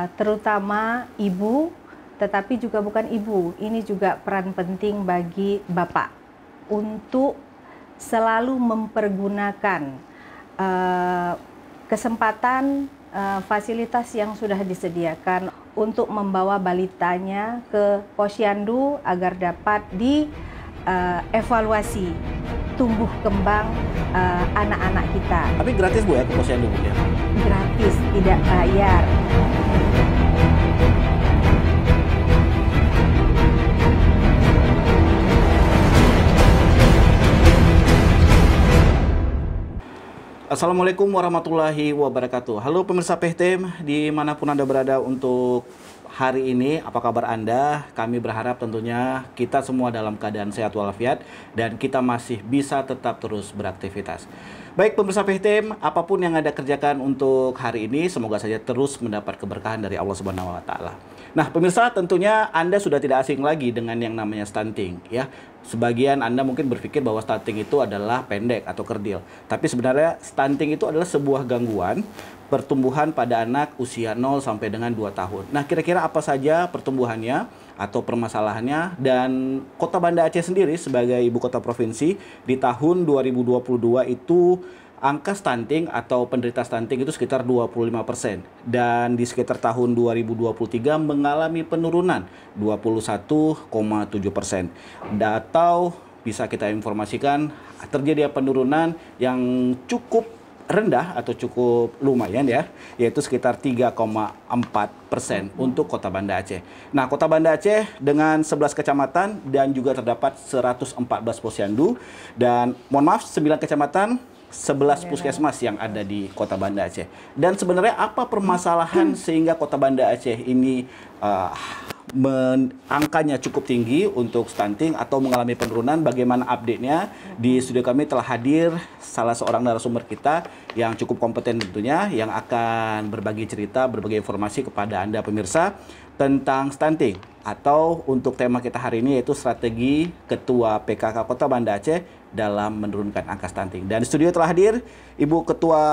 Eh, terutama ibu, tetapi juga bukan ibu. Ini juga peran penting bagi bapak untuk selalu mempergunakan uh, kesempatan uh, fasilitas yang sudah disediakan untuk membawa balitanya ke posyandu agar dapat dievaluasi uh, tumbuh kembang anak-anak kita. Tapi gratis bu ya ke posyandu ya? Gratis, tidak bayar. Assalamualaikum warahmatullahi wabarakatuh. Halo pemirsa PHTM dimanapun Anda berada untuk hari ini. Apa kabar Anda? Kami berharap tentunya kita semua dalam keadaan sehat walafiat dan kita masih bisa tetap terus beraktivitas. Baik pemirsa PHTM, apapun yang Anda kerjakan untuk hari ini semoga saja terus mendapat keberkahan dari Allah Subhanahu wa taala. Nah, pemirsa tentunya Anda sudah tidak asing lagi dengan yang namanya stunting ya. Sebagian Anda mungkin berpikir bahwa stunting itu adalah pendek atau kerdil, tapi sebenarnya stunting itu adalah sebuah gangguan pertumbuhan pada anak usia 0 sampai dengan 2 tahun. Nah, kira-kira apa saja pertumbuhannya atau permasalahannya dan Kota Banda Aceh sendiri sebagai ibu kota provinsi di tahun 2022 itu angka stunting atau penderita stunting itu sekitar 25% dan di sekitar tahun 2023 mengalami penurunan 21,7% atau bisa kita informasikan terjadi penurunan yang cukup rendah atau cukup lumayan ya, yaitu sekitar 3,4 persen untuk Kota Banda Aceh. Nah, Kota Banda Aceh dengan 11 kecamatan dan juga terdapat 114 posyandu dan mohon maaf 9 kecamatan 11 iya. puskesmas yang ada di Kota Banda Aceh. Dan sebenarnya apa permasalahan hmm. sehingga Kota Banda Aceh ini uh, men angkanya cukup tinggi untuk stunting atau mengalami penurunan? Bagaimana update-nya? Di hmm. studio kami telah hadir salah seorang narasumber kita yang cukup kompeten tentunya yang akan berbagi cerita, berbagi informasi kepada Anda pemirsa tentang stunting atau untuk tema kita hari ini yaitu strategi Ketua PKK Kota Banda Aceh dalam menurunkan angka stunting. Dan di studio telah hadir Ibu Ketua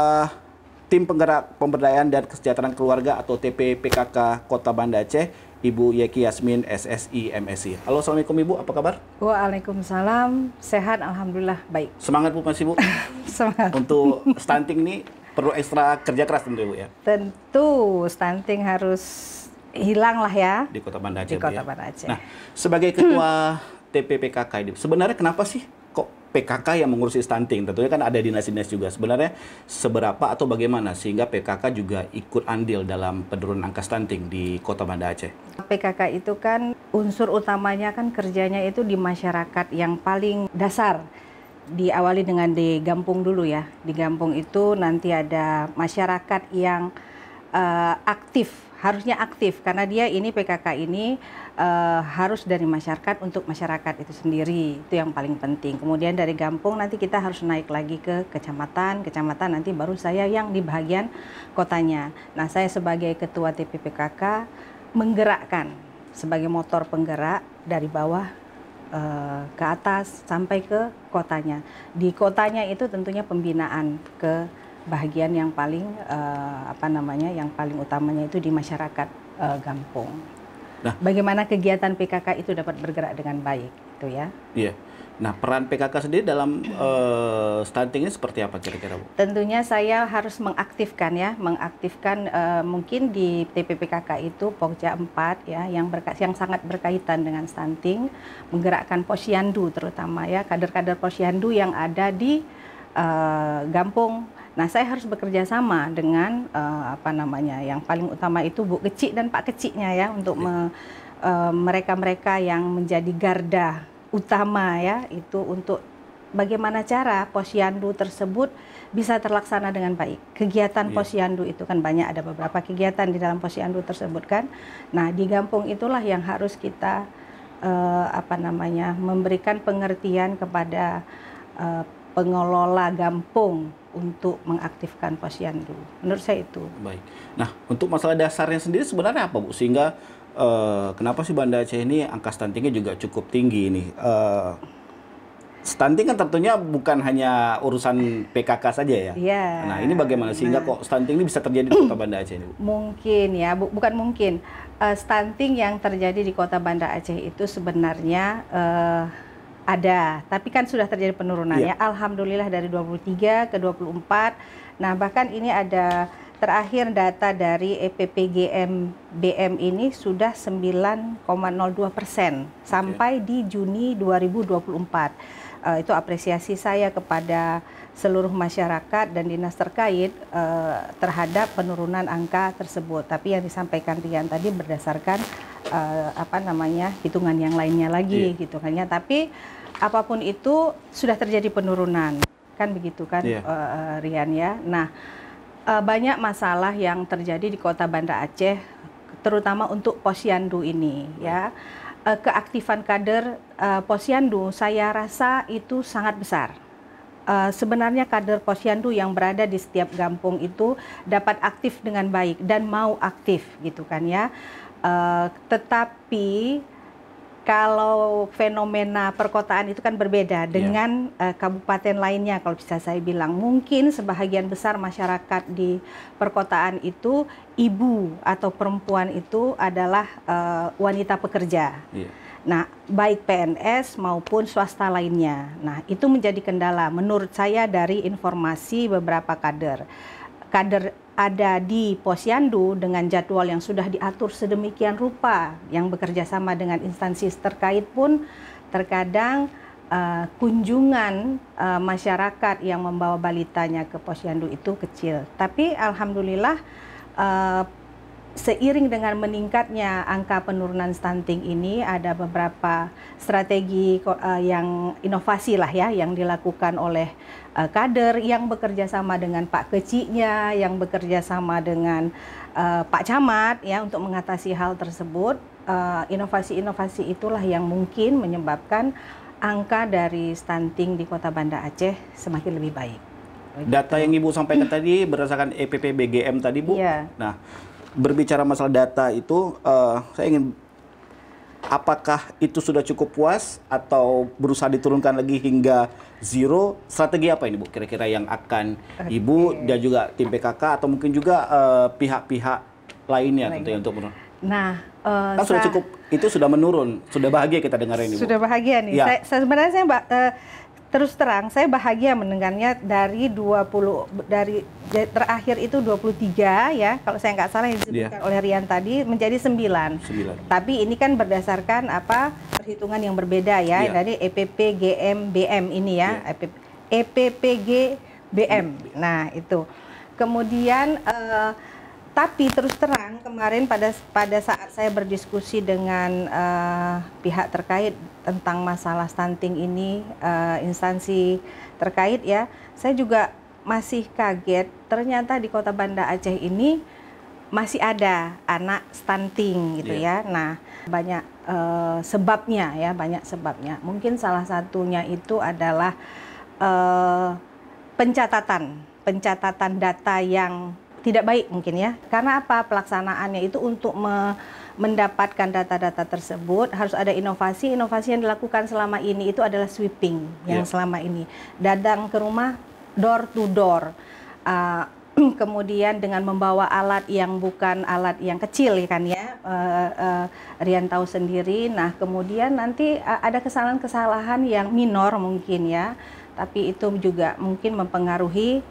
Tim Penggerak Pemberdayaan dan Kesejahteraan Keluarga atau TPPKK Kota Banda Aceh, Ibu Yeki Yasmin SSI MSI. Halo, Assalamualaikum Ibu, apa kabar? Waalaikumsalam, sehat Alhamdulillah, baik. Semangat Bu Mas Ibu. Semangat. Untuk stunting ini perlu ekstra kerja keras tentu Ibu ya? Tentu, stunting harus hilang lah ya. Di Kota Banda Aceh. Di Kota ya? Banda Aceh. Nah, sebagai Ketua TPPKK ini, sebenarnya kenapa sih kok PKK yang mengurusi stunting? Tentunya kan ada dinas-dinas juga. Sebenarnya seberapa atau bagaimana sehingga PKK juga ikut andil dalam penurunan angka stunting di Kota Banda Aceh? PKK itu kan unsur utamanya kan kerjanya itu di masyarakat yang paling dasar diawali dengan di Gampung dulu ya. Di Gampung itu nanti ada masyarakat yang uh, aktif harusnya aktif karena dia ini PKK ini uh, harus dari masyarakat untuk masyarakat itu sendiri itu yang paling penting kemudian dari kampung nanti kita harus naik lagi ke kecamatan kecamatan nanti baru saya yang di bagian kotanya nah saya sebagai ketua TPPKK menggerakkan sebagai motor penggerak dari bawah eh, ke atas sampai ke kotanya di kotanya itu tentunya pembinaan ke bagian yang paling uh, apa namanya yang paling utamanya itu di masyarakat uh, Gampung. Nah, bagaimana kegiatan PKK itu dapat bergerak dengan baik, itu ya? Iya. Nah, peran PKK sendiri dalam uh, eh, stunting ini seperti apa kira-kira, Bu? Tentunya saya harus mengaktifkan ya, mengaktifkan uh, mungkin di TPPKK itu Pokja 4 ya yang berka yang sangat berkaitan dengan stunting, menggerakkan posyandu terutama ya, kader-kader posyandu yang ada di uh, Gampung Nah, saya harus bekerja sama dengan uh, apa namanya yang paling utama itu Bu Kecik dan Pak Keciknya ya untuk iya. eh, mereka-mereka yang menjadi garda utama ya itu untuk bagaimana cara posyandu tersebut bisa terlaksana dengan baik. Kegiatan ya. posyandu itu kan banyak ada beberapa kegiatan di dalam posyandu tersebut kan. Nah, di kampung itulah yang harus kita uh, apa namanya memberikan pengertian kepada uh, pengelola kampung untuk mengaktifkan posyandu. Menurut saya itu. Baik. Nah, untuk masalah dasarnya sendiri sebenarnya apa, Bu? Sehingga uh, kenapa sih Banda Aceh ini angka stuntingnya juga cukup tinggi ini? Uh, stunting kan tentunya bukan hanya urusan PKK saja ya. Iya. Nah, ini bagaimana sehingga nah. kok stunting ini bisa terjadi di Kota Banda Aceh ini? Bu? Mungkin ya, bu, bukan mungkin. Uh, stunting yang terjadi di Kota Banda Aceh itu sebenarnya uh, ada, tapi kan sudah terjadi penurunannya. Yeah. Alhamdulillah dari 23 ke 24. Nah, bahkan ini ada terakhir data dari EPPGM BM ini sudah 9,02 persen okay. sampai di Juni 2024 uh, eh, itu apresiasi saya kepada seluruh masyarakat dan dinas terkait uh, terhadap penurunan angka tersebut. Tapi yang disampaikan Rian tadi berdasarkan uh, apa namanya hitungan yang lainnya lagi yeah. gitu kan ya. Tapi apapun itu sudah terjadi penurunan kan begitu kan yeah. Iya. uh, eh, Rian ya. Nah uh, banyak masalah yang terjadi di kota Banda Aceh terutama untuk posyandu ini ya uh, keaktifan kader uh, posyandu saya rasa itu sangat besar. Uh, sebenarnya kader posyandu yang berada di setiap kampung itu dapat aktif dengan baik dan mau aktif gitu kan ya. Uh, tetapi kalau fenomena perkotaan itu kan berbeda iya. dengan yeah. uh, kabupaten lainnya kalau bisa saya bilang mungkin sebahagian besar masyarakat di perkotaan itu ibu atau perempuan itu adalah uh, wanita pekerja. Yeah. Nah, baik PNS maupun swasta lainnya. Nah, itu menjadi kendala menurut saya dari informasi beberapa kader kader ada di posyandu dengan jadwal yang sudah diatur sedemikian rupa yang bekerja sama dengan instansi terkait pun terkadang uh, kunjungan uh, masyarakat yang membawa balitanya ke posyandu itu kecil tapi alhamdulillah uh, seiring dengan meningkatnya angka penurunan stunting ini ada beberapa strategi uh, yang inovasi lah ya yang dilakukan oleh uh, kader yang bekerja sama dengan Pak Keciknya yang bekerja sama dengan uh, Pak Camat ya untuk mengatasi hal tersebut. Inovasi-inovasi uh, itulah yang mungkin menyebabkan angka dari stunting di Kota Banda Aceh semakin lebih baik. Data yang Ibu sampaikan tadi berdasarkan EPP BGM tadi Bu. Yeah. Nah, berbicara masalah data itu uh, saya ingin apakah itu sudah cukup puas atau berusaha diturunkan lagi hingga zero? Strategi apa ini Bu kira-kira yang akan okay. Ibu dan juga tim PKK atau mungkin juga eh, pihak-pihak uh, lainnya Lain. tentunya untuk menurun? Nah, uh, kan sudah cukup itu sudah menurun, sudah bahagia kita dengar ini. Sudah bahagia nih. Ya. Saya, sebenarnya saya uh, terus terang saya bahagia mendengarnya dari 20 dari terakhir itu 23 ya kalau saya nggak salah yang iya. disebutkan yeah. oleh Rian tadi menjadi 9. 9. Tapi ini kan berdasarkan apa perhitungan yang berbeda ya yeah. dari EPP GMBM ini ya yeah. Iya. E iya. Nah, itu. Kemudian uh, tapi terus terang kemarin pada pada saat saya berdiskusi dengan uh, pihak terkait tentang masalah stunting ini uh, instansi terkait ya saya juga masih kaget ternyata di kota Banda Aceh ini masih ada anak stunting gitu yeah. ya nah banyak uh, sebabnya ya banyak sebabnya mungkin salah satunya itu adalah uh, pencatatan pencatatan data yang tidak baik mungkin ya. Karena apa? Pelaksanaannya itu untuk me mendapatkan data-data tersebut harus ada inovasi. Inovasi yang dilakukan selama ini itu adalah sweeping yang yeah. selama ini. Dadang ke rumah door to door. Uh, kemudian dengan membawa alat yang bukan alat yang kecil ya kan ya uh, uh, Rian tahu sendiri nah kemudian nanti eh, ada kesalahan-kesalahan yang minor mungkin ya tapi itu juga mungkin mempengaruhi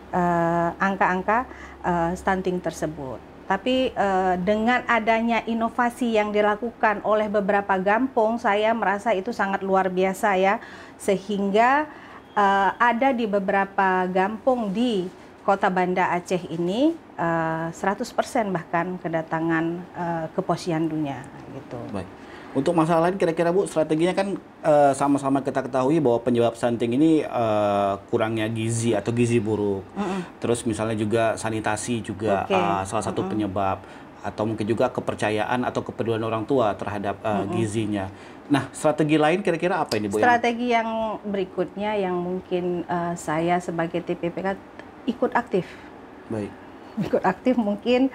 angka-angka uh, uh, stunting tersebut tapi uh, dengan adanya inovasi yang dilakukan oleh beberapa gampung saya merasa itu sangat luar biasa ya sehingga uh, ada di beberapa gampung di Kota Banda Aceh ini uh, eh, 100% bahkan kedatangan uh, eh, ke posyandunya gitu. Baik. Untuk masalah lain kira-kira Bu strateginya kan eh, sama-sama uh, kita ketahui bahwa penyebab stunting ini uh, kurangnya gizi atau gizi buruk. Mm -mm. Terus misalnya juga sanitasi juga okay. uh, salah satu mm -mm. penyebab atau mungkin juga kepercayaan atau kepedulian orang tua terhadap uh, mm -hmm. gizinya. Nah, strategi lain kira-kira apa ini Bu? Strategi yang berikutnya yang mungkin uh, saya sebagai TPPK ikut aktif. Baik. Ikut aktif mungkin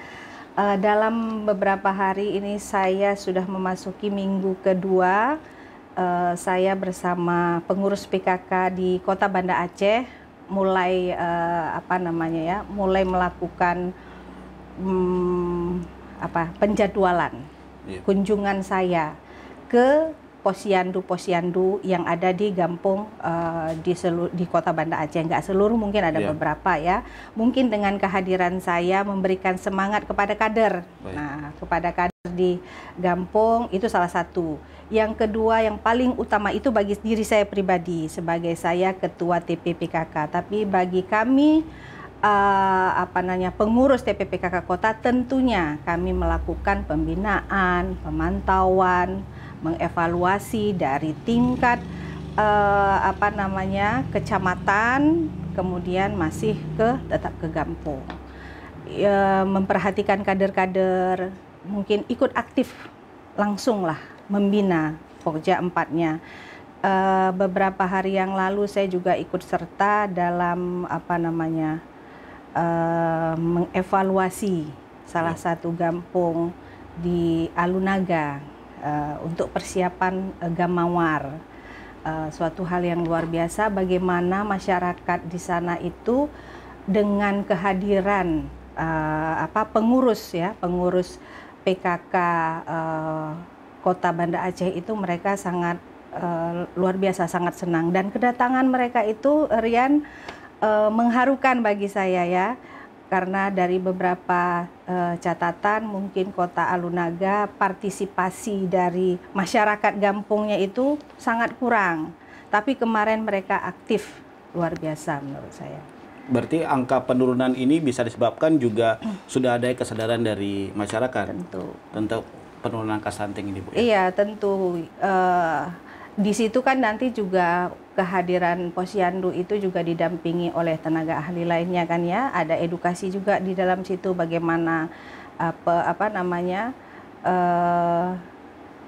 uh, dalam beberapa hari ini saya sudah memasuki minggu kedua uh, saya bersama pengurus PKK di Kota Banda Aceh mulai uh, apa namanya ya, mulai melakukan um, apa penjadwalan yeah. kunjungan saya ke posyandu-posyandu yang ada di Gampung uh, di selu, di kota Banda Aceh. Enggak seluruh mungkin ada yeah. beberapa ya. Mungkin dengan kehadiran saya memberikan semangat kepada kader. Baik. Nah, kepada kader di kampung itu salah satu. Yang kedua yang paling utama itu bagi diri saya pribadi sebagai saya ketua TPPKK, tapi bagi kami uh, apa namanya pengurus TPPKK kota tentunya kami melakukan pembinaan, pemantauan, mengevaluasi dari tingkat eh, apa namanya kecamatan, kemudian masih ke tetap ke kampung, e, ya, memperhatikan kader-kader mungkin ikut aktif langsung lah membina Pokja empatnya. E, beberapa hari yang lalu saya juga ikut serta dalam apa namanya e, mengevaluasi salah ya. satu gampung di Alunaga Eh, untuk persiapan eh, Gamawar. Uh, suatu hal yang luar biasa bagaimana masyarakat di sana itu dengan kehadiran uh, apa pengurus ya, pengurus PKK uh, Kota Banda Aceh itu mereka sangat uh, luar biasa sangat senang dan kedatangan mereka itu Rian uh, mengharukan bagi saya ya karena dari beberapa uh, catatan mungkin kota Alunaga partisipasi dari masyarakat gampungnya itu sangat kurang. Tapi kemarin mereka aktif luar biasa menurut saya. Berarti angka penurunan ini bisa disebabkan juga sudah ada kesadaran dari masyarakat. Tentu. Tentu penurunan angka stunting ini, Bu. Ya? Iya, tentu. Uh, di situ kan nanti juga kehadiran posyandu itu juga didampingi oleh tenaga ahli lainnya kan ya ada edukasi juga di dalam situ bagaimana apa apa namanya uh,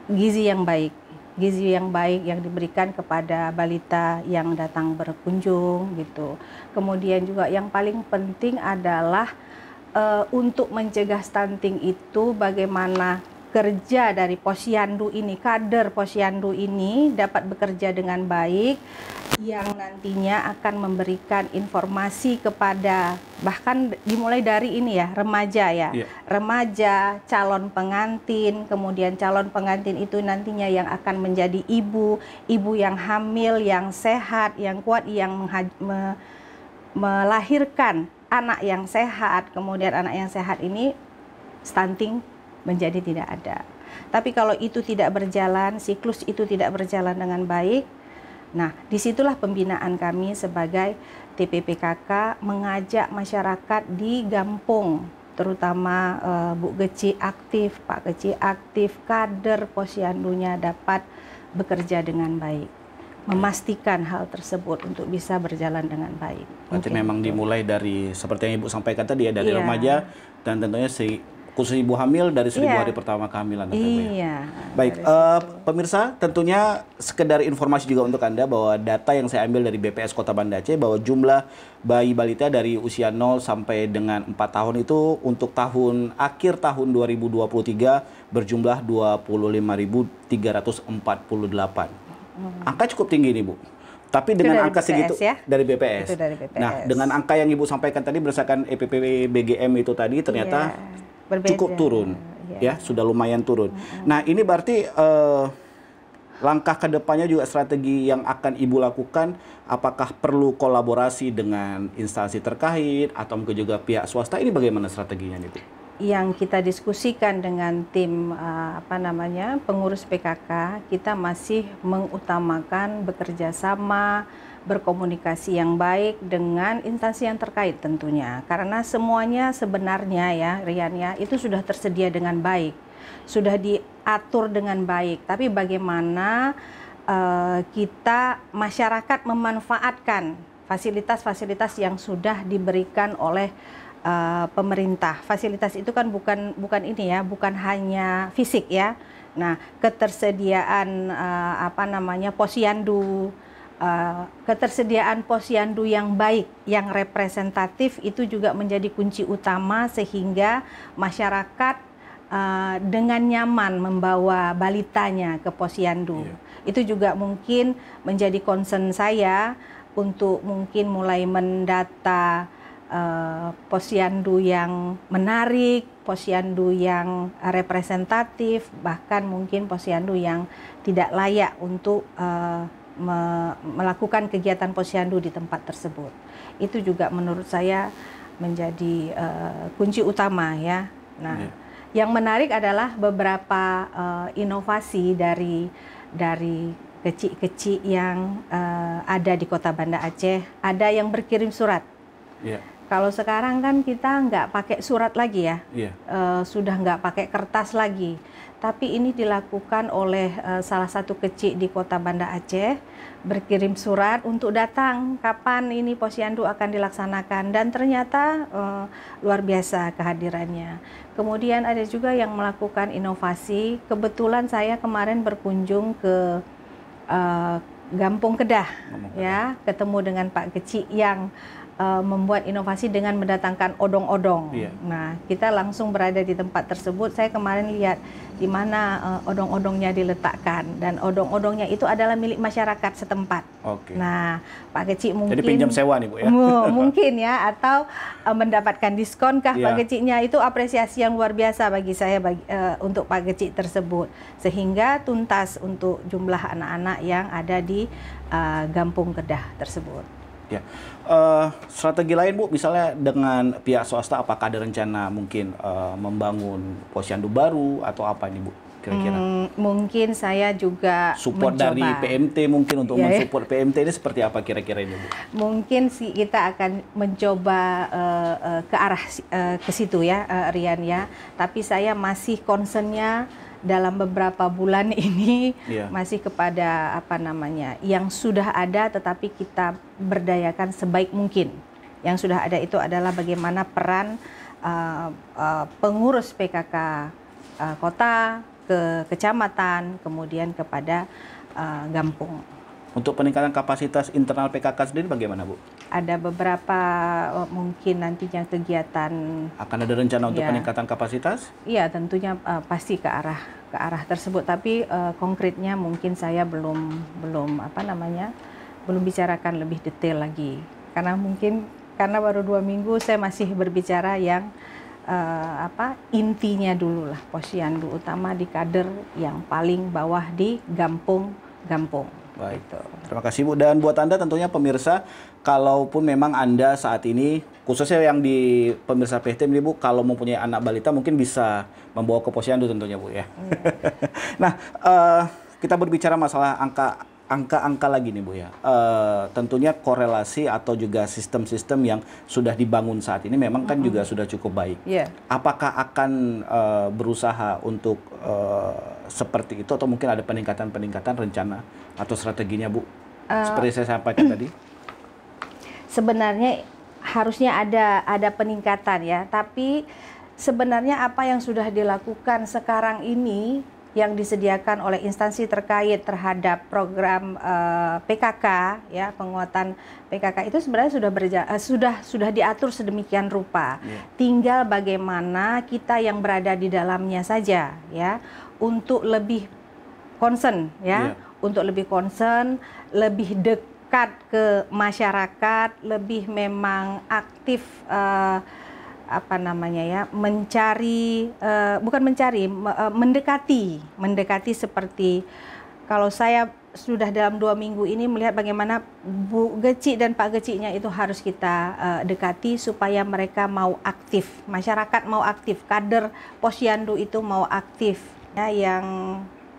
gizi yang baik gizi yang baik yang diberikan kepada balita yang datang berkunjung gitu kemudian juga yang paling penting adalah uh, untuk mencegah stunting itu bagaimana kerja dari posyandu ini, kader posyandu ini dapat bekerja dengan baik yang nantinya akan memberikan informasi kepada bahkan dimulai dari ini ya, remaja ya. Yeah. Remaja, calon pengantin, kemudian calon pengantin itu nantinya yang akan menjadi ibu, ibu yang hamil, yang sehat, yang kuat, yang me melahirkan anak yang sehat. Kemudian anak yang sehat ini stunting menjadi tidak ada. Tapi kalau itu tidak berjalan, siklus itu tidak berjalan dengan baik, nah disitulah pembinaan kami sebagai TPPKK mengajak masyarakat di Gampung terutama uh, Bu Geci aktif, Pak Geci aktif, kader posyandunya dapat bekerja dengan baik. Memastikan hal tersebut untuk bisa berjalan dengan baik. Berarti Mungkin memang dimulai dari seperti yang Ibu sampaikan tadi ya dari yeah. remaja dan tentunya si khusus ibu hamil dari seribu yeah. hari pertama kehamilan. Iya. Baik, uh, pemirsa tentunya sekedar informasi juga untuk Anda bahwa data yang saya ambil dari BPS Kota Banda Aceh bahwa jumlah bayi balita dari usia 0 sampai dengan 4 tahun itu untuk tahun akhir tahun 2023 berjumlah 25.348. Hmm. Angka cukup tinggi nih, Bu. Tapi itu dengan angka BPS, segitu ya? dari, BPS. dari BPS. Nah, dengan angka yang Ibu sampaikan tadi berdasarkan EPP itu tadi ternyata yeah Berbeda. cukup turun ya, ya sudah lumayan turun. Hmm. Nah ini berarti uh, langkah kedepannya juga strategi yang akan ibu lakukan apakah perlu kolaborasi dengan instansi terkait atau mungkin juga pihak swasta ini bagaimana strateginya nih? Yang kita diskusikan dengan tim eh, apa namanya pengurus PKK kita masih mengutamakan bekerja sama berkomunikasi yang baik dengan instansi yang terkait tentunya karena semuanya sebenarnya ya Rian ya, itu sudah tersedia dengan baik sudah diatur dengan baik tapi bagaimana uh, kita masyarakat memanfaatkan fasilitas-fasilitas yang sudah diberikan oleh uh, pemerintah fasilitas itu kan bukan bukan ini ya bukan hanya fisik ya nah ketersediaan uh, apa namanya posyandu Eh, ketersediaan posyandu yang baik, yang representatif itu juga menjadi kunci utama sehingga masyarakat eh, dengan nyaman membawa balitanya ke posyandu. Yeah. Itu juga mungkin menjadi concern saya untuk mungkin mulai mendata eh, posyandu yang menarik, posyandu yang representatif, bahkan mungkin posyandu yang tidak layak untuk me melakukan kegiatan posyandu di tempat tersebut. Itu juga menurut saya menjadi uh, kunci utama ya. Nah, yeah. yang menarik adalah beberapa uh, inovasi dari dari kecil-kecil yang uh, ada di Kota Banda Aceh, ada yang berkirim surat. Yeah. Kalau sekarang kan kita nggak pakai surat lagi ya, yeah. Iya. uh, sudah nggak pakai kertas lagi tapi ini dilakukan oleh uh, salah satu kecil di kota Banda Aceh berkirim surat untuk datang kapan ini posyandu akan dilaksanakan dan ternyata uh, luar biasa kehadirannya. Kemudian ada juga yang melakukan inovasi. Kebetulan saya kemarin berkunjung ke uh, Gampung Kedah, Gampung ya. Kedah ya, ketemu dengan Pak Kecik yang uh, membuat inovasi dengan mendatangkan odong-odong. Yeah. Nah, kita langsung berada di tempat tersebut. Saya kemarin lihat di mana uh, odong-odongnya diletakkan dan odong-odongnya itu adalah milik masyarakat setempat. Okay. Nah, Pak Kecik mungkin Jadi pinjam sewa nih Bu ya. mungkin ya atau uh, mendapatkan diskon kah yeah. Pak iya. Keciknya itu apresiasi yang luar biasa bagi saya bagi, uh, untuk Pak Kecik tersebut sehingga tuntas untuk jumlah anak-anak yang ada di uh, Gampung Kedah tersebut. Ya. Uh, strategi lain Bu, misalnya dengan pihak swasta apakah ada rencana mungkin uh, membangun posyandu baru atau apa nih Bu? Kira-kira. Hmm, mungkin saya juga support mencoba. dari PMT mungkin untuk yeah, ya. mensupport yeah. PMT ini seperti apa kira-kira ini Bu? Mungkin sih kita akan mencoba uh, ke arah uh, ke situ ya uh, Rian ya. Tapi saya masih concernnya nya dalam beberapa bulan ini yeah. masih kepada apa namanya yang sudah ada tetapi kita berdayakan sebaik mungkin. Yang sudah ada itu adalah bagaimana peran uh, uh, pengurus PKK uh, eh, kota ke kecamatan kemudian kepada uh, gampung. Untuk peningkatan kapasitas internal PKK sendiri bagaimana Bu? Ada beberapa e, mungkin nantinya kegiatan. Akan ada rencana untuk ya. peningkatan kapasitas? Iya tentunya uh, pasti ke arah ke arah tersebut. Tapi uh, konkretnya mungkin saya belum belum apa namanya belum bicarakan lebih detail lagi karena mungkin karena baru dua minggu saya masih berbicara yang uh, apa intinya dulu lah posyandu utama di kader yang paling bawah di gampung-gampung. Baik. Terima kasih Bu. Dan buat Anda tentunya pemirsa, kalaupun memang Anda saat ini, khususnya yang di pemirsa PSTM ini Bu, kalau mempunyai anak balita mungkin bisa membawa ke posyandu tentunya Bu ya. Hmm. nah, uh, kita berbicara masalah angka angka-angka lagi nih Bu ya. Uh, tentunya korelasi atau juga sistem-sistem yang sudah dibangun saat ini memang kan mm -hmm. juga sudah cukup baik. Yeah. Apakah akan uh, berusaha untuk uh, seperti itu atau mungkin ada peningkatan-peningkatan rencana atau strateginya Bu? Uh, Seperti saya sampaikan tadi. Sebenarnya harusnya ada ada peningkatan ya, tapi sebenarnya apa yang sudah dilakukan sekarang ini yang disediakan oleh instansi terkait terhadap program uh, eh, PKK ya penguatan PKK itu sebenarnya sudah berja- uh, sudah sudah diatur sedemikian rupa. Yeah. Tinggal bagaimana kita yang berada di dalamnya saja ya untuk lebih concern ya, yeah. untuk lebih concern, lebih dekat ke masyarakat, lebih memang aktif uh, apa namanya ya mencari uh, bukan mencari uh, mendekati mendekati seperti kalau saya sudah dalam dua minggu ini melihat bagaimana Bu Geci dan Pak Gecinya itu harus kita uh, dekati supaya mereka mau aktif masyarakat mau aktif kader posyandu itu mau aktif ya yang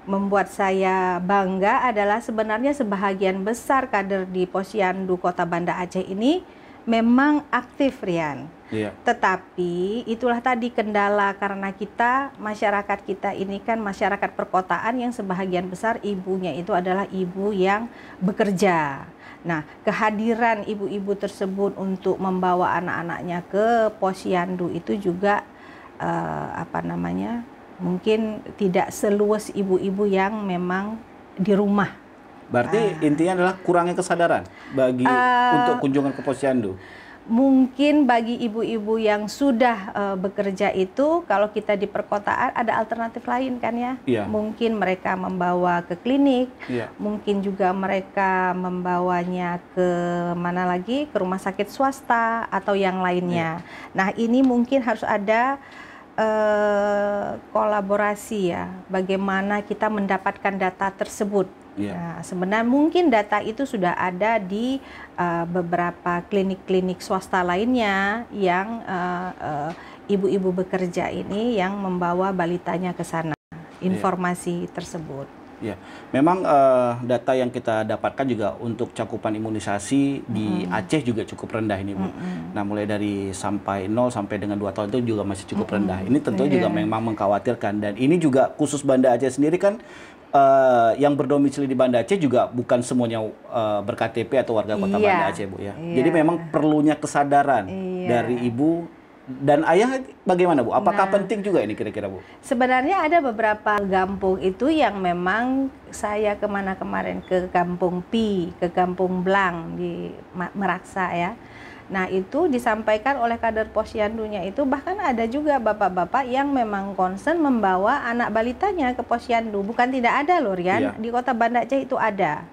membuat saya bangga adalah sebenarnya sebahagian besar kader di posyandu Kota Banda Aceh ini memang aktif Rian. Iya. Tetapi itulah tadi kendala karena kita masyarakat kita ini kan masyarakat perkotaan yang sebahagian besar ibunya itu adalah ibu yang bekerja. Nah, kehadiran ibu-ibu tersebut untuk membawa anak-anaknya ke posyandu itu juga eh, apa namanya? mungkin tidak seluas ibu-ibu yang memang di rumah Berarti uh, intinya adalah kurangnya kesadaran bagi uh, untuk kunjungan ke posyandu. Mungkin bagi ibu-ibu yang sudah uh, bekerja itu, kalau kita di perkotaan ada alternatif lain kan ya? Yeah. Mungkin mereka membawa ke klinik, yeah. mungkin juga mereka membawanya ke mana lagi? Ke rumah sakit swasta atau yang lainnya. Yeah. Nah ini mungkin harus ada Eh, kolaborasi ya, bagaimana kita mendapatkan data tersebut. Yeah. Nah, sebenarnya mungkin data itu sudah ada di uh, beberapa klinik-klinik swasta lainnya yang eh, ibu-ibu uh, uh, bekerja ini yang membawa balitanya ke sana, iya. informasi yeah. tersebut. Ya, memang uh, data yang kita dapatkan juga untuk cakupan imunisasi mm di Aceh juga cukup rendah ini, Bu. hmm Nah, mulai dari sampai 0 sampai dengan 2 tahun itu juga masih cukup hmm rendah. Ini tentu yeah. juga iya. memang mengkhawatirkan dan ini juga khusus Banda Aceh sendiri kan uh, yang berdomisili di Banda Aceh juga bukan semuanya uh, berKTP atau warga kota yeah. Banda Aceh, Bu ya. Yeah. Jadi memang perlunya kesadaran yeah. dari ibu dan ayah bagaimana Bu? Apakah nah, penting juga ini kira-kira Bu? Sebenarnya ada beberapa kampung itu yang memang saya kemana kemarin ke kampung Pi, ke kampung Blang di Meraksa ya. Nah itu disampaikan oleh kader posyandunya itu bahkan ada juga bapak-bapak yang memang concern membawa anak balitanya ke posyandu. Bukan tidak ada loh Rian, iya. di kota Banda Aceh itu ada.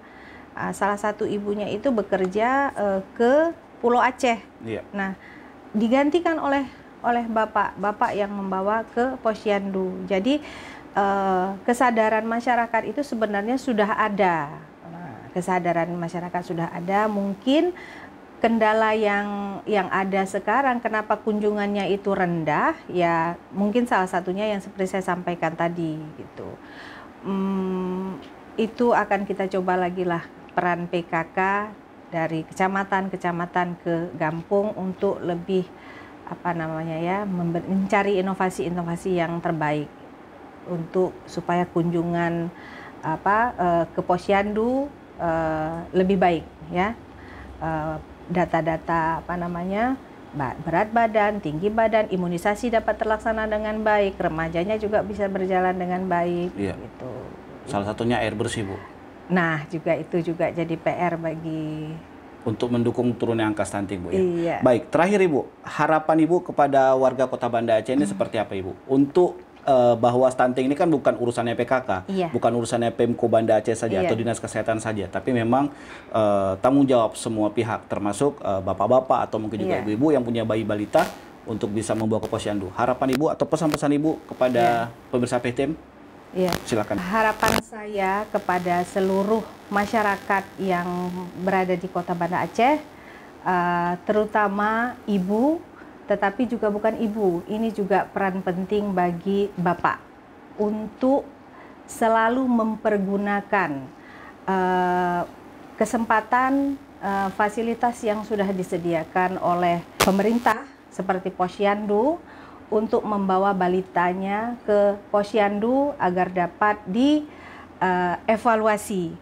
Ah, salah satu ibunya itu bekerja uh, ke Pulau Aceh. Iya. Nah digantikan oleh oleh bapak bapak yang membawa ke posyandu jadi eh, kesadaran masyarakat itu sebenarnya sudah ada nah, kesadaran masyarakat sudah ada mungkin kendala yang yang ada sekarang kenapa kunjungannya itu rendah ya mungkin salah satunya yang seperti saya sampaikan tadi gitu hmm, itu akan kita coba lagi lah peran PKK dari kecamatan-kecamatan ke kampung untuk lebih apa namanya ya mencari inovasi-inovasi yang terbaik untuk supaya kunjungan apa eh, ke Posyandu eh, lebih baik ya eh, data-data apa namanya berat badan, tinggi badan, imunisasi dapat terlaksana dengan baik, remajanya juga bisa berjalan dengan baik. Iya. Gitu. Salah satunya air bersih bu. Nah, juga itu juga jadi PR bagi untuk mendukung turunnya angka stunting, Bu ya. Iya. Baik, terakhir Ibu, harapan Ibu kepada warga Kota Banda Aceh ini hmm. seperti apa Ibu? Untuk uh, bahwa stunting ini kan bukan urusannya e PKK, iya. bukan urusannya e Pemko Banda Aceh saja iya. atau Dinas Kesehatan saja, tapi memang uh, tanggung jawab semua pihak termasuk eh, bapak-bapak uh, atau mungkin juga iya. ibu-ibu iya. yang punya bayi balita untuk bisa membawa ke posyandu. Harapan Ibu atau pesan-pesan Ibu kepada iya. pemirsa PTM? Ya. Silakan. Harapan saya kepada seluruh masyarakat yang berada di Kota Banda Aceh, eh, terutama ibu, tetapi juga bukan ibu. Ini juga peran penting bagi bapak untuk selalu mempergunakan eh, kesempatan eh, fasilitas yang sudah disediakan oleh pemerintah seperti posyandu untuk membawa balitanya ke posyandu agar dapat dievaluasi uh,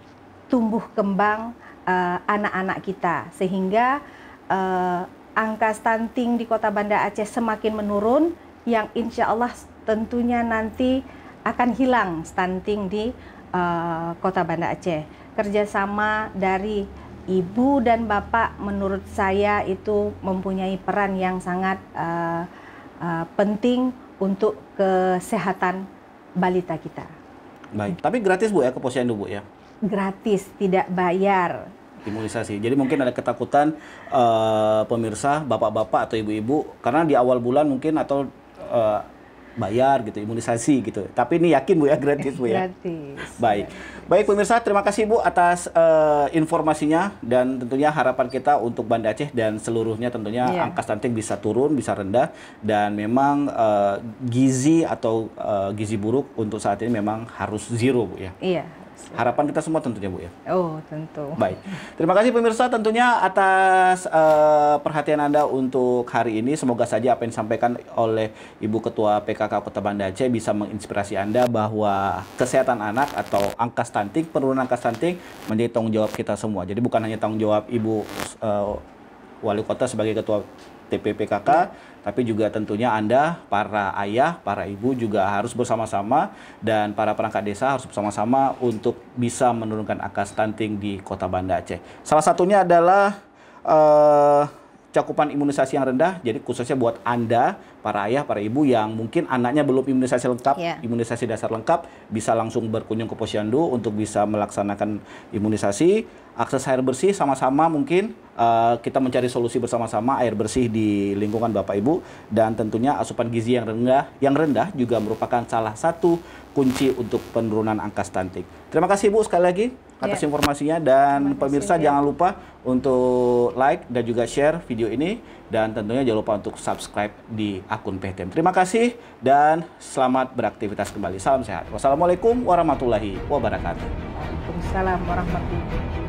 tumbuh kembang eh, anak-anak uh, kita sehingga uh, angka stunting di Kota Banda Aceh semakin menurun yang insya Allah tentunya nanti akan hilang stunting di uh, Kota Banda Aceh. Kerjasama dari ibu dan bapak menurut saya itu mempunyai peran yang sangat uh, Eh, penting untuk kesehatan balita kita. Baik, tapi gratis Bu ya ke posyandu Bu ya? Gratis, tidak bayar imunisasi. Jadi mungkin ada ketakutan uh, pemirsa, bapak-bapak atau ibu-ibu karena di awal bulan mungkin atau uh, bayar gitu imunisasi gitu. Tapi ini yakin Bu ya gratis Bu ya. Gratis. Baik. Baik pemirsa, terima kasih Bu atas uh, informasinya dan tentunya harapan kita untuk Banda Aceh dan seluruhnya tentunya yeah. angka stunting bisa turun, bisa rendah dan memang uh, gizi atau uh, gizi buruk untuk saat ini memang harus zero Bu ya. Iya, yeah Harapan kita semua tentunya Bu ya. Oh, tentu. Baik. Terima kasih pemirsa tentunya atas uh, perhatian Anda untuk hari ini. Semoga saja apa yang disampaikan oleh Ibu Ketua PKK Kota Banda Aceh bisa menginspirasi Anda bahwa kesehatan anak atau angka stunting, penurunan angka stunting menjadi tanggung jawab kita semua. Jadi bukan hanya tanggung jawab Ibu uh, Wali Kota sebagai Ketua TPPKK, tapi juga tentunya Anda, para ayah, para ibu juga harus bersama-sama dan para perangkat desa harus bersama-sama untuk bisa menurunkan angka stunting di Kota Banda Aceh. Salah satunya adalah uh, cakupan imunisasi yang rendah. Jadi khususnya buat Anda, para ayah, para ibu yang mungkin anaknya belum imunisasi lengkap, yeah. imunisasi dasar lengkap, bisa langsung berkunjung ke posyandu untuk bisa melaksanakan imunisasi. Akses air bersih sama-sama mungkin uh, kita mencari solusi bersama-sama air bersih di lingkungan Bapak Ibu dan tentunya asupan gizi yang rendah yang rendah juga merupakan salah satu kunci untuk penurunan angka stunting. Terima kasih Bu sekali lagi atas yeah. informasinya dan pemirsa ya. jangan lupa untuk like dan juga share video ini dan tentunya jangan lupa untuk subscribe di akun PTM. Terima kasih dan selamat beraktivitas kembali. Salam sehat. Wassalamualaikum warahmatullahi wabarakatuh. Waalaikumsalam warahmatullahi wabarakatuh.